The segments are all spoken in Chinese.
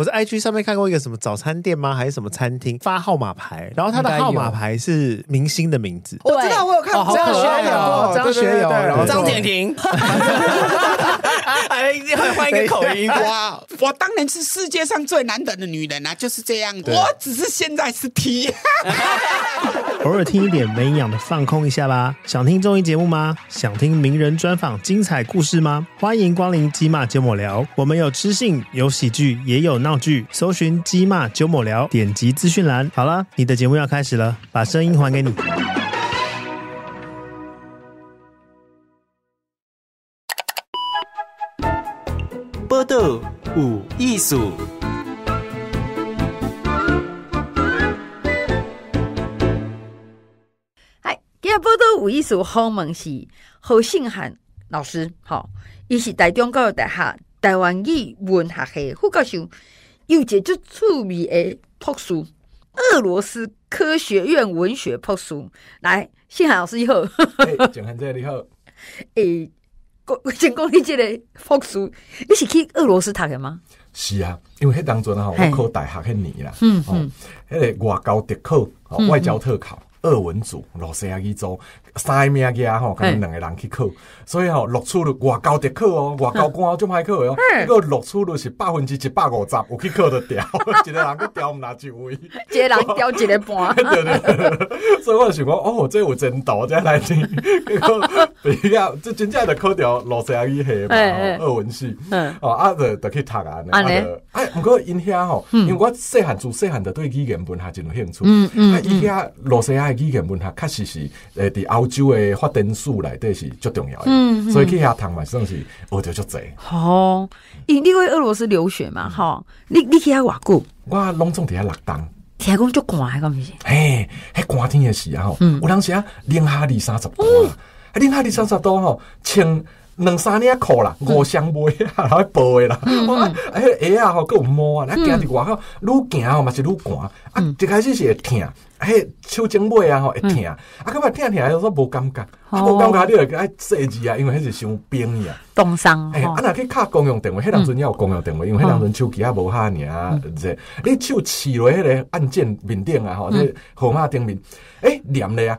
我在 IG 上面看过一个什么早餐店吗？还是什么餐厅发号码牌？然后他的号码牌是明星的名字。我知道我有看张学友、张学友、张敬亭。哎，换一个口音哇！我当然是世界上最难得的女人啊，就是这样。我只是现在是 T。偶尔听一点没营养的，放空一下吧。想听综艺节目吗？想听名人专访、精彩故事吗？欢迎光临鸡骂九抹聊，我们有知性，有喜剧，也有闹剧。搜寻“鸡骂九抹聊”，点击资讯栏。好了，你的节目要开始了，把声音还给你。报道有艺术。今日报道有意思，好问是何姓韩老师，哈，伊是台中教育大学台湾语文学系副教授，又一就趣名的博士，俄罗斯科学院文学博士。来，姓韩老师你好，韩姐你好，诶，我先讲你这个博士，你是去俄罗斯读的吗？是啊，因为迄当阵考大学迄年啦，嗯嗯，迄个外交特考，外交特考。二文组老西亚基州。三名家吼，可能两个人去考，所以吼录取率外高的考哦，外高官就歹考哦。迄个录取率是百分之一百五十，有去考都调，一个人去掉毋们拿位，一个人掉一个半。所以我想讲，哦，这我这我真倒，在毕业这真正的考掉罗西亚语嘿嘛，二文史哦，啊，的得去读啊。哎，不过因遐吼，因为我细汉做细汉的对语言文学真有兴趣。嗯嗯，因遐罗西阿语言文学确实是诶，伫澳。就的发展史来，这是最重要。嗯，所以去遐烫嘛，算是学着足济。吼。因你为俄罗斯留学嘛？吼你你去遐偌久？我拢总伫遐六冬，听讲足寒个，毋是？嘿，迄寒天诶时候，有当时啊零下二三十度，还零下二三十度吼，穿。两三年啊，裤啦，五双买，然后去的啦。哎，鞋啊吼，佫有摸啊，来加一个外口，愈行吼嘛是愈寒。啊，一开始是会疼，嘿，手肘尾啊吼，会疼，啊，佮我听听还是说无感觉，无感觉，你会爱说字啊，因为迄是伤冰呀，冻伤。哎，啊，若去敲公用电话，迄两阵也有公用电话，因为迄两阵手机也无哈尔啊，即，你手持落迄个按键面顶啊吼，这号码顶面，哎，连咧啊。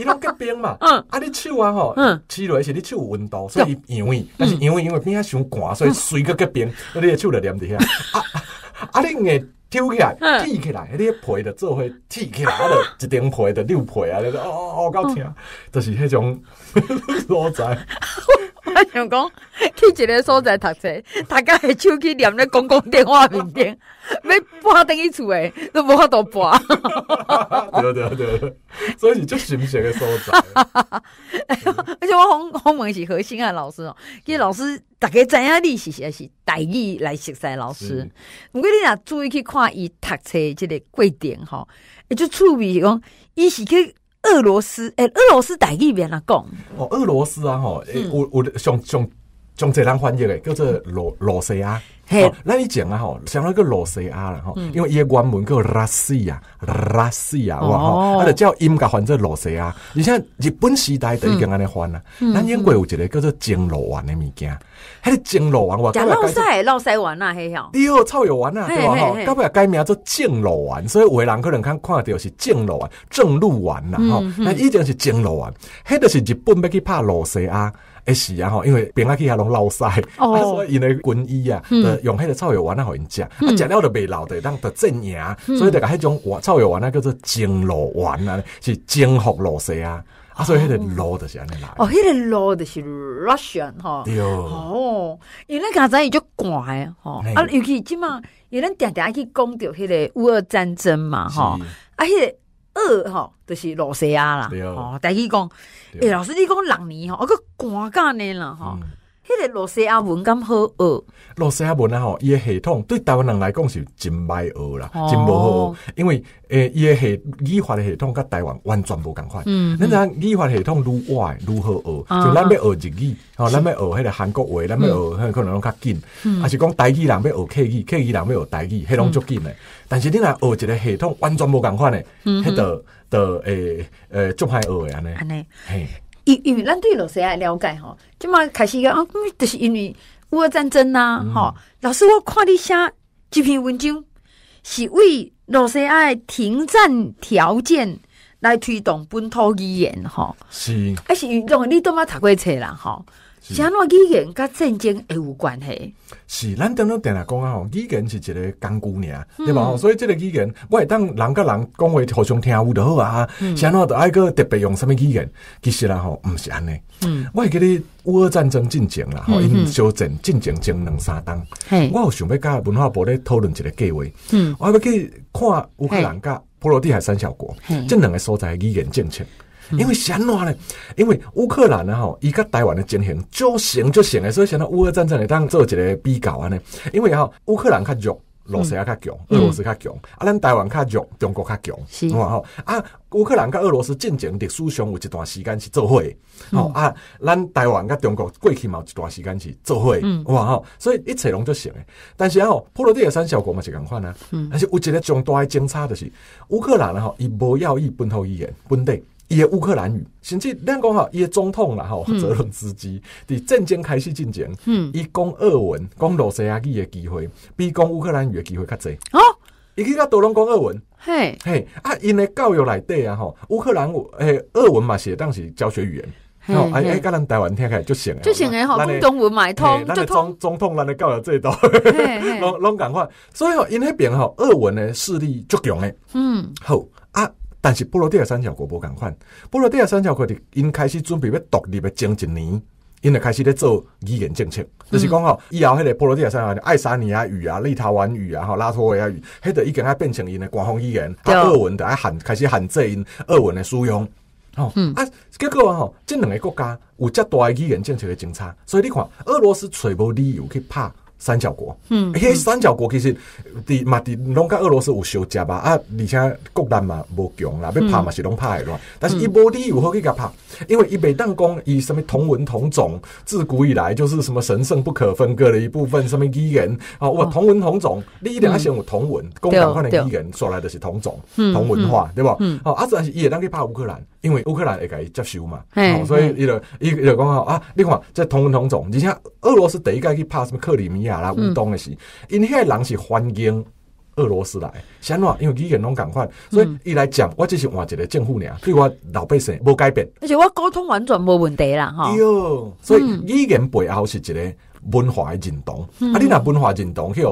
伊拢结冰嘛，啊！你手啊吼，手热是你手有温度，所以热。但是热因为因为变啊伤寒，所以水个结冰，你的手了黏伫遐。啊！啊！你个抽起来，剃起来，你皮的做伙剃起来，啊，一张皮的六皮啊！哦哦哦，够疼，就是迄种所在。他想讲去一个所在读册，大家手机连在公共电话面顶，要拨另一处诶，都无法度拨。对对对所以你就不是个所在。而且我好好问是何心的老师哦，其实老师大家知影你是也是大意来实习老师，不过你若注意去看伊读册这个贵点吼，也就趣味是讲伊是去。俄罗斯，哎，俄罗斯在一边啦，讲哦，俄罗斯啊，哈，我我的想想。将这咱翻译嘞，叫做罗罗西亚。嘿，那你讲啊吼，像一个罗西亚了吼，因为伊原文叫拉西亚，拉西亚哇吼，啊就叫音格翻译罗西亚。而且日本时代就已经安尼翻啦。咱英国有一个叫做正罗丸的物件，迄正罗丸我假罗西也罗西玩呐嘿哟。第二草药玩呐，对吧？后后改名做正罗丸，所以有的人可能看看到是正罗丸、正路丸呐吼。那以前是正罗丸，迄都是日本要去拍罗西亚。也是啊吼，因为边个去遐拢漏晒，啊所以因来军医啊，用迄个草药丸啊互因食，啊食了就袂漏的，当著正赢。所以就个迄种草药丸叫做蒸露丸啊，是蒸服螺丝啊，啊所以迄个罗就是安尼来。哦，迄个罗就是 Russian 对。哦，伊咧家阵伊就乖吼，啊尤其即码伊咧定常去讲着迄个乌二战争嘛吼，啊迄个。二吼，就是老西啊啦，哦，第二讲，诶，老师你讲六年吼，我够寒尬呢啦吼。迄个罗西亚文咁好学，罗西亚文啊吼，伊个系统对台湾人来讲是真歹学啦，真无好，学，因为诶，伊个系语法的系统甲台湾完全无共款。嗯，你讲语法系统如何如何学，就咱要学日语，吼，咱要学迄个韩国话，咱要学可能拢较紧，还是讲台语，人要学 K 语，k 语人要学台语，迄拢足紧诶。但是你若学一个系统完全无共款嗯，迄个的诶诶，足难学诶安尼。安尼，嘿，因因为咱对罗西亚了解吼。即嘛开始讲啊，就是因为乌儿战争呐，吼，老师，我看你写这篇文章，是为老山爱停战条件来推动本土语言，吼？是，而是云总，你都嘛读过册啦，吼。安怎语言甲战争会有关系，是咱顶头顶来讲啊，吼，语言是一个工具娘，对吧？所以这个语言，我会当人甲人讲话互相听有就好啊。安怎在爱个特别用什物语言，其实啦吼，毋是安尼。嗯，我会记得乌尔战争进程啦，吼、因小镇进程前两三档。嘿，我有想要甲文化部咧讨论一个计划。嗯，我要去看乌克兰、甲波罗的海三小国这两个所在语言政策。因为安怎咧，因为乌克兰啊吼，伊甲台湾的情形就成就行诶，所以想到乌俄战争会当做一个比较安尼。因为吼乌克兰较弱，俄罗斯较强，俄罗斯较强啊，咱台湾较弱，中国较强，哇吼啊！乌克兰甲俄罗斯战争历史上有一段时间是做伙，好啊，咱台湾甲中国过去嘛有一段时间是做伙，哇吼，所以一切拢就成诶。但是啊，普罗蒂尔山效果嘛是共款啊，但是有一个重大的政差就是乌克兰啊吼，伊无要伊本土语言本地。伊诶乌克兰语，甚至咱讲吼，伊诶总统啦吼，泽连斯基，伫战争开始前，嗯，伊讲俄文，讲俄罗斯亚语诶机会，比讲乌克兰语诶机会较济。哦，伊去到多拢讲俄文，嘿嘿，啊，因诶教育内底啊吼，乌克兰诶俄文嘛写当时教学语言，哎，咱台湾听来就行诶，就行诶，吼，中中文买通，就通，总总统咱的教育最多，拢拢赶快，所以吼，因迄边吼俄文诶势力足强诶，嗯，好。但是波罗的海三角国无共款，波罗的海三角国的因开始准备要独立要争一年，因就开始在做语言政策，就是讲哦，以后迄个波罗的海三角国，爱沙尼亚语啊、立陶宛语啊、吼拉脱维亚语，迄个已经爱变成因的官方语言，啊，俄文的爱喊开始喊这音俄文的使用哦。嗯啊，结果吼，这两个国家有遮大的语言政策的政策，所以你看俄罗斯揣无理由去拍。三角国，嗯，嘿，三角国其实，伫嘛伫侬讲俄罗斯有相接吧啊，而且国力嘛无强啦，要怕嘛是拢怕会乱，但是伊无理由好去甲拍，怕，因为伊袂当讲伊什物同文同种，自古以来就是什么神圣不可分割的一部分，什么语言啊，我同文同种，你定要先有同文，共党化的语言说来的是同种，同文化对吧？哦，啊，主要是伊会当去拍怕乌克兰。因为乌克兰会甲伊接收嘛，所以伊就伊就讲吼啊！你看这同文同种，而且俄罗斯第一届去拍什么克里米亚啦、乌东的时，因遐人是欢迎俄罗斯来。安怎？因为语言拢共款，所以伊来讲，我只是换一个政府尔，对我老百姓无改变，而且我沟通完全无问题啦，吼。所以语言背后是一个文化的认同，啊，你那文化认同，嘿。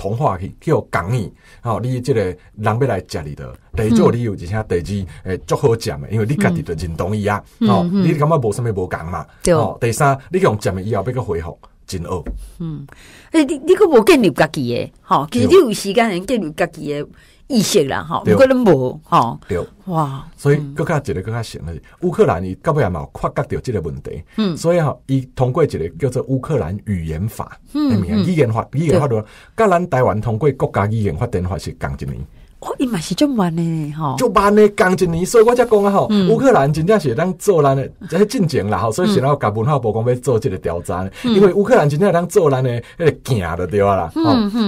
同化去，叫讲伊，吼，你即个人要来食你的，第一做理由，而且第二诶，足好食的，因为你家己就认同伊啊，哦，你感觉无啥物无共嘛，哦，第三你用食的以后要搁回复。真恶，嗯，诶，你你个无建立家己诶，吼，其实你有时间会建立家己诶。一些啦，哈，乌克恁无，对，哇，所以更加一个更加重要，乌克兰伊到尾也嘛，发觉到这个问题，嗯，所以哈，伊通过一个叫做乌克兰语言法，嗯，语言法，语言法跟咱台湾通过国家语言发展法是同一年。哦，伊嘛是足慢诶吼，足慢诶。刚一年，所以我才讲啊，吼，乌克兰真正是咱做人诶，就进前啦，吼，所以现在甲文化无讲要做即个查、战，因为乌克兰真正咱做人诶迄个行着对啊啦，吼，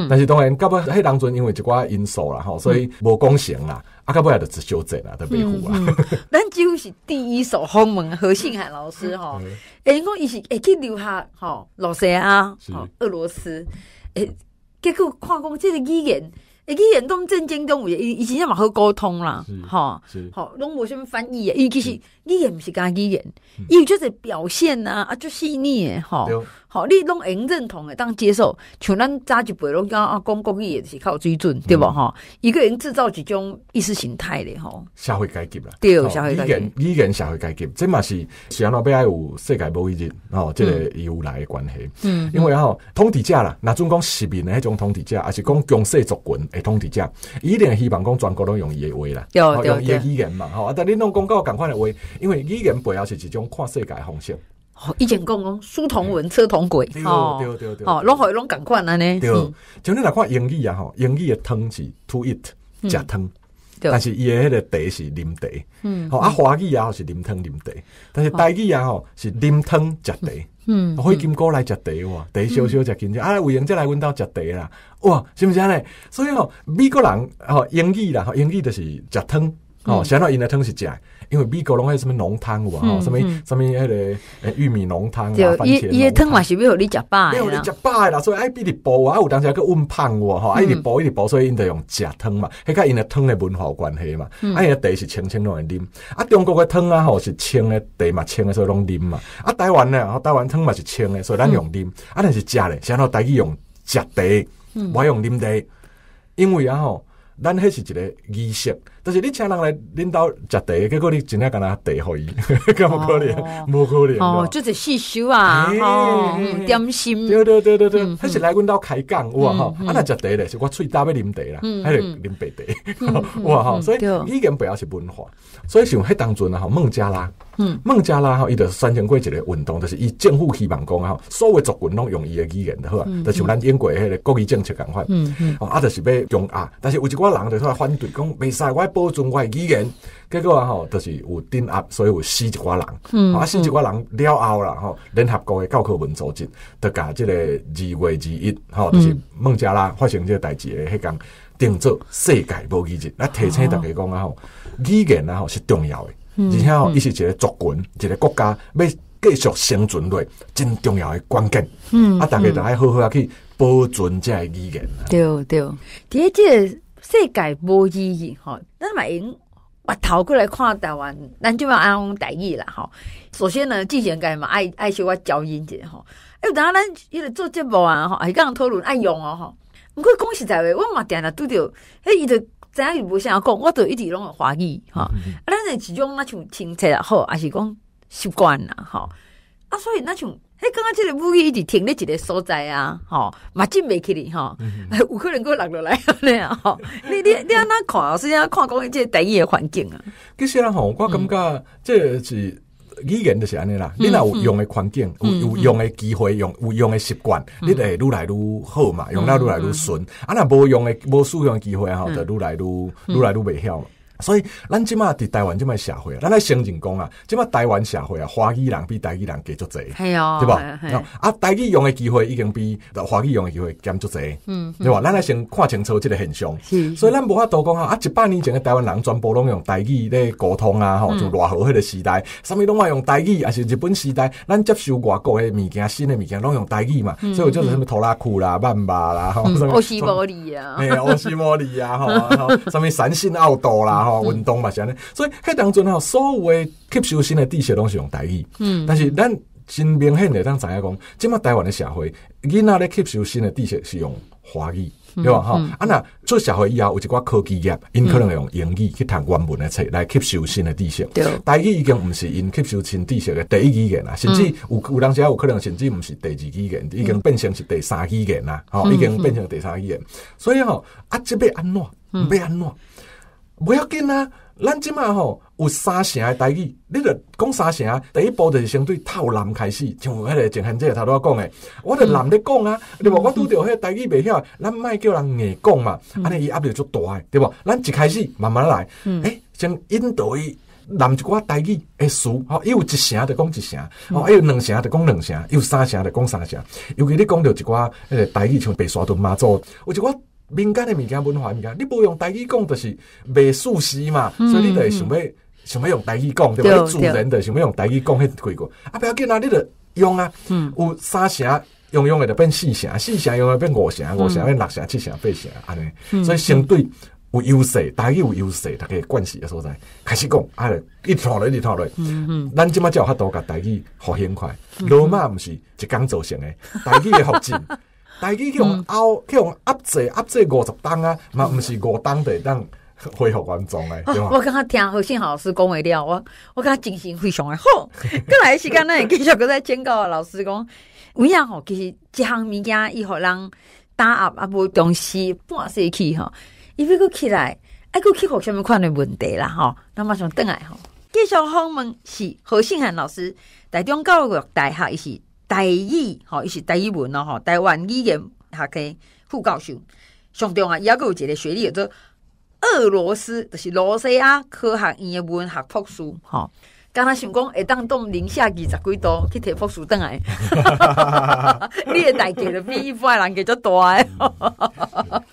但是当然，到尾迄当中因为一寡因素啦，吼，所以无公成啦，啊，到尾也得只修正啦，得维护啦。咱几乎是第一手访问何兴海老师哈，诶，我伊是会去留下吼，老师啊，吼，俄罗斯，诶，结果看讲即个语言。诶，语言都正经都无，以前也嘛好沟通啦，哈，吼，拢无什么翻译诶，伊其实语言毋是讲语言，伊就是表现啊，啊，就细腻，吼。好，你拢会用认同的，当接受。像咱早一辈拢讲啊，公公益也是靠准，重，对无吼，一个人制造一种意识形态的吼，社会阶级啦，对，社会阶级，语言，语言，社会阶级，这嘛是是安怎背爱有世界主日吼，这个由来的关系。嗯，因为吼通底价啦，那总讲市民诶迄种通底价，还是讲强势族群的通底价？伊连希望讲全国拢用伊的话啦，用伊的语言嘛。吼，啊，但你拢讲到共款的话，因为语言背后是一种看世界方式。一前共讲书同文，车同轨，哦，拢伊拢共款安尼。对，像你来看英语啊，吼，英语的汤是 to eat 食汤，但是伊的迄个茶是啉茶，嗯，啊华语啊是啉汤啉茶，但是台语啊吼是啉汤食茶，嗯，可以经过来食茶哇，茶烧烧食金茶，啊有闲再来阮兜食茶啦，哇，是不是安尼？所以吼，美国人吼英语啦，英语就是食汤。哦，想到因的汤是食，因为美国拢爱什么浓汤哇，什么什么迄个诶玉米浓汤啊，番茄伊伊的汤还是要你食饱你食饱啦，所以爱俾你补啊，有当时还去温胖我吼，爱你补爱直补，所以因就用食汤嘛，迄个因的汤的文化关系嘛，啊，因的茶是清清拢会啉，啊，中国的汤啊吼是清的，茶嘛清的，所以拢啉嘛，啊，台湾呢，台湾汤嘛是清的，所以咱用啉，啊，但是食嘞，然后大家用食茶，我用啉茶，因为啊吼，咱迄是一个仪式。但是你请人来恁导吃茶，结果你真天干哪茶给伊，咁 不可能，冇可能。哦，就是细手啊，点心。对对对对对，他是来阮岛开港，哇吼！啊那吃茶嘞，是我嘴打袂淋茶啦，还得淋白茶，哇吼！所以语言不要是文化。所以想迄当阵啊，孟加拉，嗯，孟加拉哈，伊得三千过一个运动，就是伊政府希望讲哈，稍微做运动用伊个语言，好，就像咱英国迄个国语政策讲话，嗯嗯，啊，就是被打压，但是有一寡人就出来反对，讲未使我。保存我的语言，结果吼，就是有顶压，所以有死一寡人，嗯、啊，死一寡人了后啦，吼，联合国的教科文组织，就甲即个二月二一，吼，就是孟加拉发生即个代志的迄工，定做世界无语日，啊，提醒大家讲啊，吼，语言啊，吼是重要嘅，而且吼，伊是一个族群，一个国家要继续生存落，真重要的关键。嗯，啊，大家就爱好好去保存正个语言。啊，对对，第一即。世界无意义哈，那用我头过来看台湾，咱就要按讲定义啦吼。首先呢，之前该嘛爱爱学我教音者哈。哎，等下咱有得做节目啊吼，还是讲讨论爱用哦哈。不过讲实在话，我嘛定常拄着，迄伊就知影伊无啥讲，我都一直拢有怀疑哈。那那其种那像亲切也好，还是讲习惯啦吼。啊，所以那像，哎，刚刚这个母语一直停在几个所在啊，吼，嘛进未去哩，吼，有可能过落落来，这样，你你你看，是要看讲于这第一个环境啊。其实啦，吼，我感觉这是语言就是安尼啦。你若有用的环境，有有用的机会，用有用的习惯，你会愈来愈好嘛，用了愈来愈顺。啊，那无用的，无使用机会吼，就愈来愈愈来愈未晓。所以，咱即嘛伫台湾即咪社会，咱来先认讲啊，即咪台湾社会啊，华语人比台语人加局多，係啊，吧？啊，台语用的机会已经比华语用嘅機會減足侪，嗯，对吧？咱先看清楚呢个现象，所以咱无法度讲啊，啊，一百年前的台湾人全部拢用台语咧沟通啊，吼，就偌好迄个时代，啥物拢爱用台语，還是日本时代，咱接受外国的物件、新的物件，拢用台语嘛，所以就是什么拖拉裤啦、曼巴啦，奧斯莫利啊，咩 奧莫利啊，吼，什麼三星、奧多啦。运动嘛是安尼，所以迄当阵吼，所有诶吸收新诶知识拢是用台语。嗯，但是咱真明显诶，咱知影讲，即马台湾诶社会，囡仔咧吸收新诶知识是用华语，对吧？哈啊，那做社会以后有一寡科技业，因可能用英语去谈原文诶册来吸收新诶知识。台语已经毋是因吸收新知识诶第一语言啦，甚至有有当时有可能甚至毋是第二语言，已经变成是第三语言啦。吼，已经变成第三语言，所以吼啊，即要安怎？要安怎？不要紧啊，咱即马吼有三成诶代志，你着讲三成啊。第一步就是先对套难开始，像迄个前现者头拄仔讲诶，我着难咧讲啊。对无我拄着迄代志未晓，咱莫叫人硬讲嘛。安尼伊压力就大，诶，对无？咱一开始慢慢来。嗯诶，先引导伊，难一寡代志会事吼，伊有一声就讲一声，哦，伊有两声就讲两声，有三声就讲三声。尤其你讲到一寡个代志像白沙屯妈做，有一寡。民间的物件、文化，物件，你不用台语讲，就是未熟悉嘛，所以你会想要想要用台语讲对吧？主人的想要用台语讲，迄几个。啊不要紧啊，你着用啊。嗯。有三声用用的就变四声，四声用的变五声，五声变六声、七声、八声安尼。所以相对有优势，大吉有优势，大个关系的所在开始讲啊嘞，一拖落一拖落。嗯嗯。咱今麦有哈多噶大吉好兴快，罗马不是一工造成的，大吉的好进。大家用凹，用压制压制五十档啊，嘛不是五档的当恢复原状的我刚刚听，信老师讲的料，我我感觉精神非常的好。刚 来时间呢，继续搁在警告老师讲，有影吼，其实这项物件以后让打压啊无东西半死纪吼，因为搁起来，还搁去学什么款的问题啦吼，那马上等来吼，继续访问是何信涵老师，台中教育大学伊是。第一，吼伊是第一门咯，吼，台湾语言学科副教授，上中啊，伊阿个有一个学历，叫做俄罗斯就是罗西亚科学院文学博士，吼。刚刚想讲，一当冻零下二十几度，去摕扶树灯来，你的代价就比一般人个就大。哈哈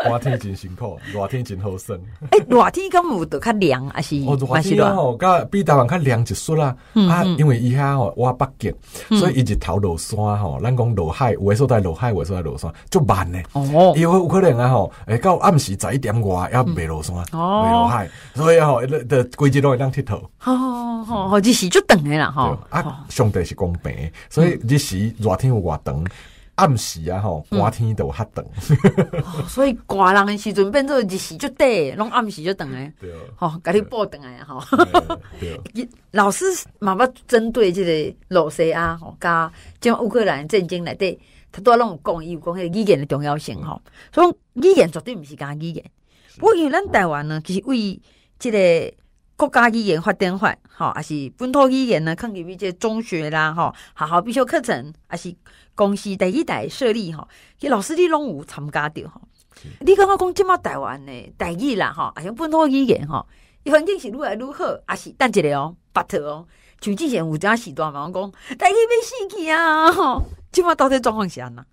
夏天真辛苦，夏天真好生。哎，热天敢有就较凉啊是。哦，夏天吼，较比台湾较凉一爽啦。啊，因为伊遐吼，我北境，所以伊日头落山吼，咱讲落海，有的所在落海，有的所在落山，就慢呢。哦。因为有可能啊吼，诶，到暗时十一点外也未落山，哦，未落海，所以吼，的规日都会当佚佗。好好好日时就长诶啦吼。啊，上帝是公平，所以日时热天有偌长。暗时啊吼，寒天都黑等，所以寒人的时准备做日时就短，拢暗时就对哦，吼，给你报等来哈。老师，妈妈针对这个俄罗啊，吼，加将乌克兰战争内底，他都拢讲伊有讲迄语言的重要性吼，所以语言绝对不是讲语言，我因为咱台湾呢，其实为这个。国家语言发展法，吼，还是本土语言呢？可能比这中学啦，吼，好好必修课程，还是公司第一代设立，吼，哈，老师你拢有参加着，吼。你刚刚讲即么台湾呢，台语啦，哈，啊，本土语言，吼，哈，环境是愈来愈好，啊是，但一个哦，八条哦，像之前有阵时段嘛，我讲台语要死去啊，吼，即么到底状况是安呐？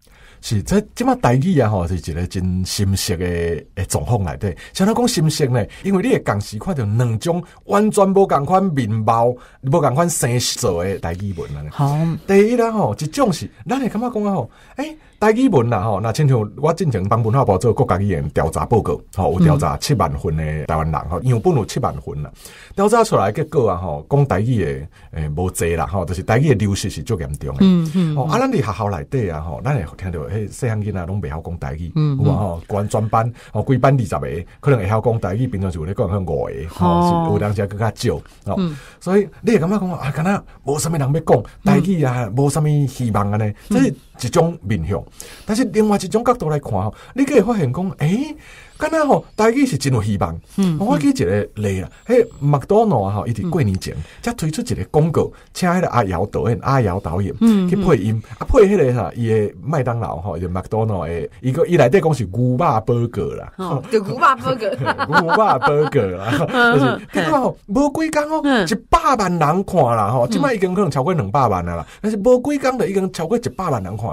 是，即即嘛，代志啊吼，是一个真心色的诶状况来底。相当讲心色呢，因为你同时看到两种完全无共款面貌，无共款生熟的代志文啊。好，第一啦吼，一种是咱会感觉讲啊吼，诶，代志文啦吼，那亲像我进前帮文化部做国家语言调查报告，吼，有调查七万份的台湾人吼，样本有七万份啦。调查出来结果啊吼，讲代志的诶无济啦吼，就是代志的流失是最严重诶。嗯嗯。哦，啊，咱伫学校内底啊吼，咱会听到。细汉囡仔拢未晓讲台语，哇吼！管专班哦，规班二十个，可能会晓讲台语，平常有咧讲向外是有当时也更加少哦。所以你会感觉讲啊，敢若无啥物人要讲台语啊，无啥物希望安呢，即是一种面向。但是另外一种角度来看哦，你可以发现讲，诶。刚刚吼，大家是真有希望。嗯，我记一个例啦，嘿，麦当劳啊吼，一伫过年前，才推出一个广告，请迄个阿姚导，演，阿姚导演去配音，啊配迄个哈，伊麦当劳吼，就麦当劳诶，伊个伊内底讲是古巴 burger 啦，个古巴 burger，古巴 burger 啦。你 看吼，无几工哦，一百万人看啦吼，即摆已经可能超过两百万啦，但是无几工的已经超过一百万人看。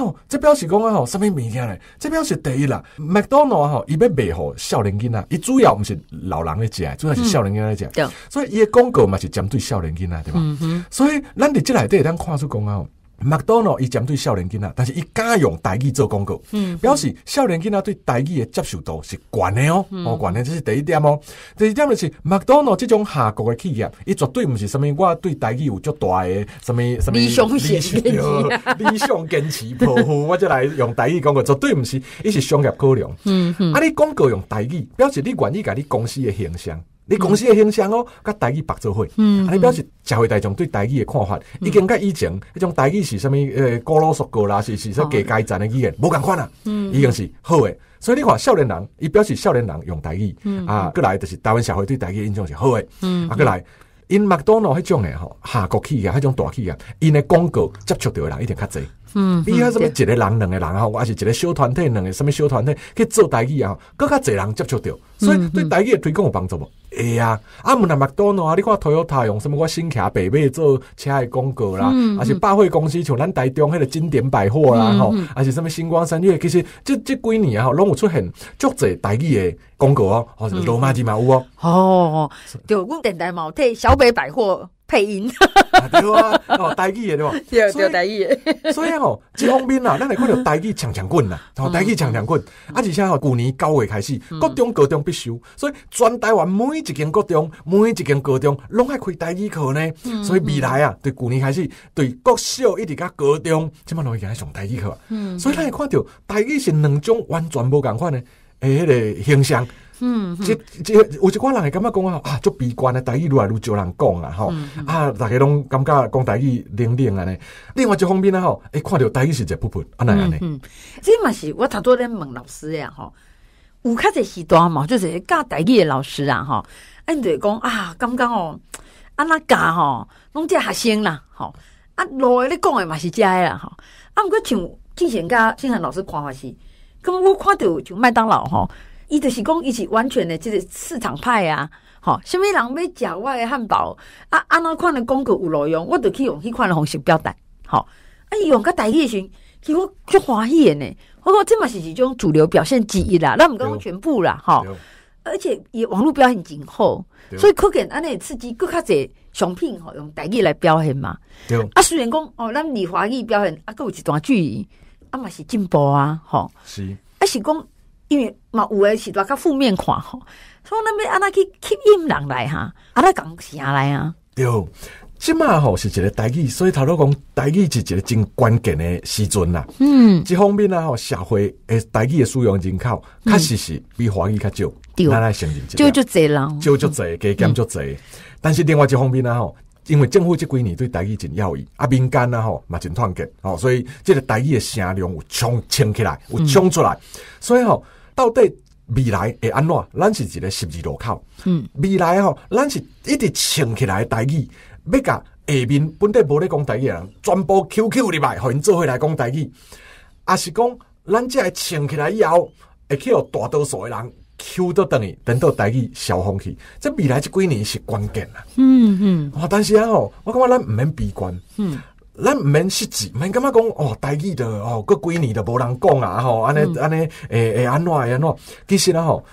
哦，这表示讲啊吼，什么物件嘞？这表示第一啦，麦当劳吼，伊要卖互少年囝仔，伊主要毋是老人咧食，主要是少年囝来食，所以伊诶广告嘛是针对少年囝仔，对吗？所以咱伫即内底，咱看出讲啊。吼。麦当劳伊针对少年囝仔，但是伊敢用台语做广告，表示少年囝仔对台语的接受度是悬的哦，哦，悬的这是第一点哦，第二点就是麦当劳这种下国的企业，伊绝对唔是什么我对台语有较大的什么什么理想坚持，理想坚持，我再来用台语讲个绝对唔是，伊是商业考量。嗯哼，啊你广告用台语，表示你愿意介你公司的形象。你公司的形象哦，甲台语白做伙，嗯，你表示社会大众对台语的看法，已经跟以前迄种台语是啥物，诶高老俗高啦，是是说介阶层的语言，无共款啊，嗯，已经是好的。所以你看，少年人，伊表示少年人用台语，嗯，啊，过来就是台湾社会对大字印象是好的。嗯，啊，过来因麦当劳迄种诶吼，下国企啊，迄种大企啊，因诶广告接触到诶人一定较济，嗯，比开什么一个人、两个人吼，我是一个小团体两个，什么小团体去做代字啊，更较侪人接触到，所以对代字诶推广有帮助。无？会啊，啊，毋兰麦当劳啊！你看 Toyota 用什物我新客北尾做车的广告啦，还是百货公司像咱台中迄个经典百货啦，吼，还是什物星光三月？其实即即几年吼，拢有出现足侪台语的广告哦，哦，罗马字毛有哦。哦，就电台嘛有替小北百货。配音。对啊，哦，大忌的对吧？对 对所以哦，一 方面啊，咱来看到大忌强强棍呐，大忌强强棍，而且像哦，旧年九月开始，各种高中必修，所以全台湾每一间高中，每一间高中拢爱开台语课呢。所以未来啊，对旧年开始，对国小一直到高中，即满拢已经爱上台语课。所以，咱会看到台语是两种完全无共款的，诶，迄个形象。嗯，这这有一寡人系感觉讲啊，啊悲观关啊，大义愈来愈少人讲啊，哈啊大家拢感觉讲台语零零安尼。另外一方面啊，吼，诶，看到大是一个不分，安尼安尼。嗯，这嘛是我头拄咧问老师呀，哈，有较侪时段嘛，就是教台语的老师啊，哈，就会讲啊，感觉哦，安娜教吼，拢遮学生啦，吼，啊，老的讲的嘛是遮诶啦，哈，啊，过请静贤家新贤老师夸下戏，咁我看到就麦当劳哈。伊著是讲，伊是完全的，即个市场派啊。吼，啥物人要食我的汉堡，啊，安那款的广告有路用，我著去用迄款的式表达。吼，啊，伊用个大叶巡，其实足欢喜的呢，我讲这嘛是一种主流表现之一啦，那敢讲全部啦，吼，而且伊网络表现真好，所以可见安内刺激更较侪商品吼，用大叶来表现嘛，啊，虽然讲哦，咱离华语表现啊，有一段距离，啊嘛是进步啊，吼。是，啊是讲。因为嘛，有诶是大较负面看吼，所以那边安那去吸引人来哈，安那讲啥来啊？对，即嘛吼是一个代志，所以头头讲代志是一个真关键诶时阵啦。嗯，一方面啊吼，社会诶代志诶使用人口确实是比华语较少。对，就就侪人，就就侪，加减就侪。但是另外一方面啊吼，因为政府即几年对大计真要义，啊民间啊吼嘛真团结，哦，所以即个大计的声量有冲冲起来，有冲出来，所以吼。到底未来会安怎？咱是一个十字路口。嗯，未来哦，咱是一直撑起来大企，要甲下面本底无嚟讲大的人，全部 Q Q 入来，让佢做回来讲大企。也是讲，咱这系撑起来以后，会去让大多数的人 Q 都等于等到大企消风去。即未来这几年是关键啦。嗯嗯，哇！但是啊，我感觉咱毋免悲观。嗯。咱毋免失志，免感觉讲哦，大忌着哦，过几年着无人讲啊，吼，安尼安尼，诶诶，安怎安怎？其实啊吼，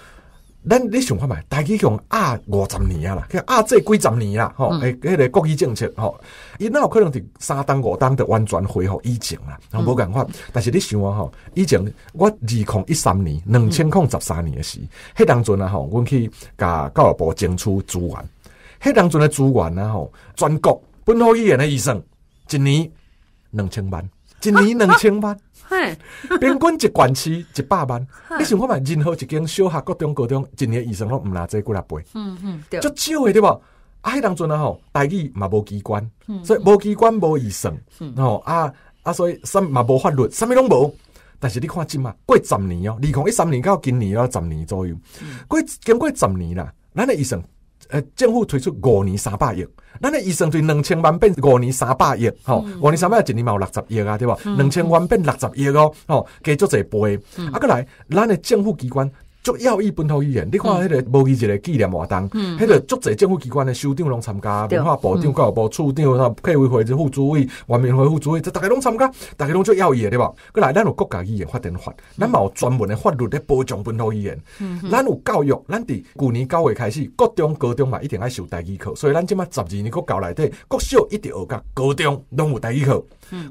咱你想看觅，大忌从压五十年啊啦，压这几十年啦，吼。诶，迄个国语政策，吼、伊那有可能伫三党五党的完全恢复以前啦，无共法。但是你想啊，吼，以前我二零一三年，两千零十三年诶时，迄当阵啊，吼，阮去甲教育部争取资源，迄当阵诶资源啊，吼，全国本土医院诶医生。一年两千万，一年两千万，平均一管期一百万。你想看嘛？任何一间小学、各中、高中，一年医生拢唔拿这过来陪。嗯嗯，对。就少的对吧？啊，迄当阵啊吼，大抵嘛无机关，所以无机关无医生，吼啊啊，所以什嘛无法律，什咪拢无。但是你看，即嘛过十年哦？二零一三年到今年要十年左右，过经过十年啦，那那医生。呃，政府推出五年三百亿，咱诶医生对两千万变五年三百亿，吼，五年三百亿一年嘛有六十亿啊，对吧？两千万变六十亿个，哦，加足侪倍。啊，个来，咱的政府机关。足要义本土语言，你看迄个无伊一个纪念活动，迄个足侪政府机关的首长拢参加，文化部长、教育部处长、客委会之副主委、文民会副主委，这大家拢参加，大家拢足要义的对吧？佮来，咱有国家语言发展法，咱嘛有专门的法律咧保障本土语言，咱有教育，咱伫旧年九月开始，各中、高中嘛一定爱上台机课，所以咱即满十二年国教内底，国小一定学甲高中拢有台机课。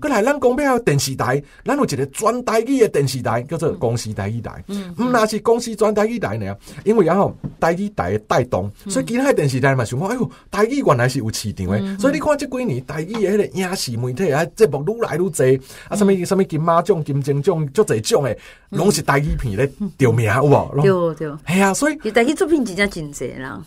过来，咱讲咩？电视台，咱有一个专台机的电视台，叫做公司台语台。嗯，嗯、那是公司专台语台呢？因为然后台机台的带动，所以其他电视台嘛，想讲，哎呦，台机原来是有市场的。嗯。所以你看这几年台机的迄个影视媒体啊，节目愈来愈多啊，什么什么金马奖、金钟奖，足侪奖的，拢是台机片咧得名，有无？有有。系啊，所以台机作品真正真侪啦。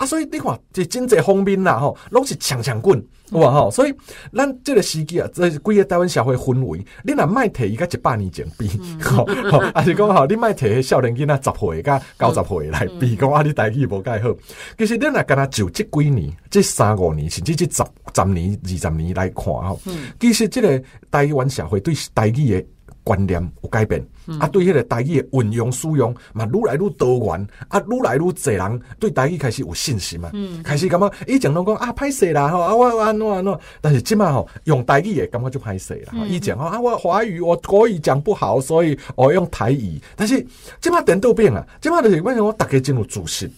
啊，所以你看，这真济方面啦，吼，拢是强强滚，啊吼！所以，咱这个时机啊，这是规个台湾社会氛围，你若卖提伊甲一百年前比，吼，吼，啊是讲吼，你卖提少年囡仔十岁、甲九十岁来比，讲啊，你代志无介好。其实，你若干若就即几年、即三五年，甚至即十、十年、二十年来看吼，其实即个台湾社会对代志的。观念有改变，啊，对迄个台语的运用使用嘛，愈来愈多元，啊，愈来愈侪人对台语开始有信心嘛，开始感觉以前拢讲啊，歹势啦，吼，啊，我安怎安怎，但是即摆吼用台语的感觉就歹势啦，以前吼啊，我华语我可以讲不好，所以我用台语，但是即摆点都变啊，即摆就是为什么大家进入自信，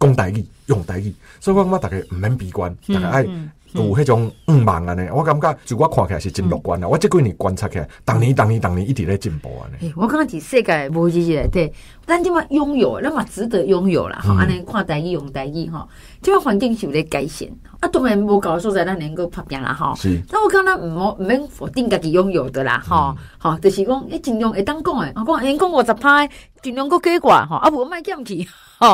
讲台语，用台语，所以我感觉大家毋免悲观，闭关，爱。有迄种五万安尼，我感觉就我看起来是真乐观啊。我即几年观察起来，逐年逐年逐年一直咧进步安尼，我感觉伫世界无是咧对，咱即嘛拥有，那么值得拥有啦吼。安尼看待意用待意吼，即嘛环境是有咧改善。啊，当然无搞所在咱能够拍拼啦吼。是。那我感觉毋好毋免否定家己拥有的啦吼、吼。就是讲你尽量会当讲诶，我讲诶讲五十拍，尽量个改过吼，啊无好卖减去。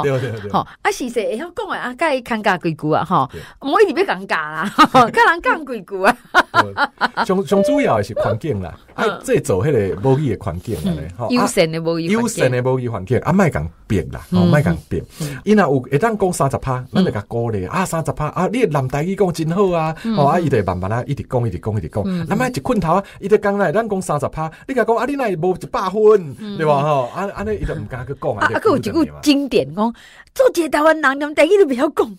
对对对，吼啊是说会晓讲啊，伊尴尬几句啊，吼，唔好一直要尴尬啦，甲人讲几句啊，哈，最最要要是环境啦，啊，即做迄个无语的环境咧，吼，优先的无语优先悠的无语环境，啊，莫讲变啦，哦，莫讲变，伊若有会当讲三十趴，咱就甲鼓励啊，三十趴，啊，你男大衣讲真好啊，吼，啊，伊就慢慢啊，一直讲一直讲一直讲，啊，莫一困头啊，伊就讲来咱讲三十趴，你甲讲啊，你那无一百分，对吧吼，啊啊，尼伊就毋敢去讲啊，啊，有一句经典。讲做台湾人，连台语都不要讲。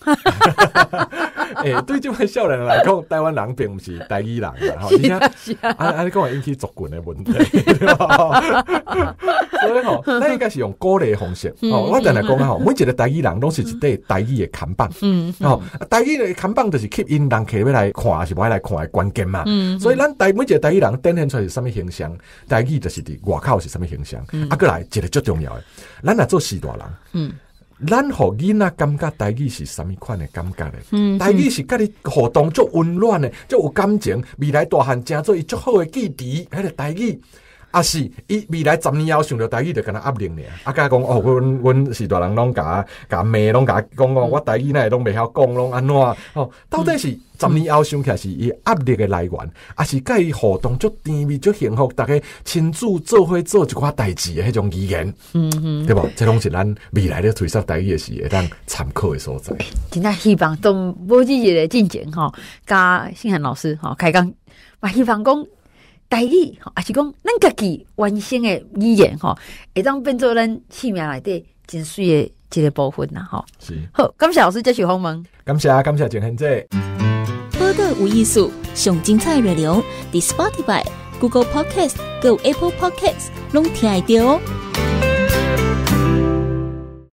哎，对这位少人来讲，台湾人并不是台语人。是啊，啊啊，你讲引起族群的问题。所以吼，那应该是用高嘞红线。我刚才讲啊，吼，每一个台语人拢是一对台语的看板。嗯，哦，台语嘅看板就是吸引人客要来看，是买来看的关键嘛。所以咱每一个台语人展现出来什么形象，台语就是伫外口是什么形象。啊，过来一个最重要的，咱来做四大人。嗯。咱互囡仔感觉台语是甚物款诶感觉咧？台语是甲你互动足温暖诶，足有感情。未来大汉，正做伊足好诶基础，迄个台语。啊是，伊未来十年后想到台语就跟他压力咧，啊伊讲哦，阮阮是大人拢甲甲骂拢甲讲讲，我台语会拢袂晓讲，拢安怎？哦，到底是十年后想起来是伊压力的来源，啊是甲伊互动足甜蜜足幸福，逐个亲自做伙做一寡代志的迄种语言，嗯嗯，对无？这拢是咱未来咧推缩台语也是会当参考的所在。真正希望都波止日的进展吼，甲新汉老师吼开讲，我希望讲。代理，吼，还是讲咱家己完成的语言吼，会当变做咱性命内底真水的一个部分呐，吼。是好，感谢老师接绍芳文，感谢啊，感谢陈恒姐。播客无艺术，上精彩热流，The Spotify、Google Podcast、g o Apple Podcast 拢听得到哦。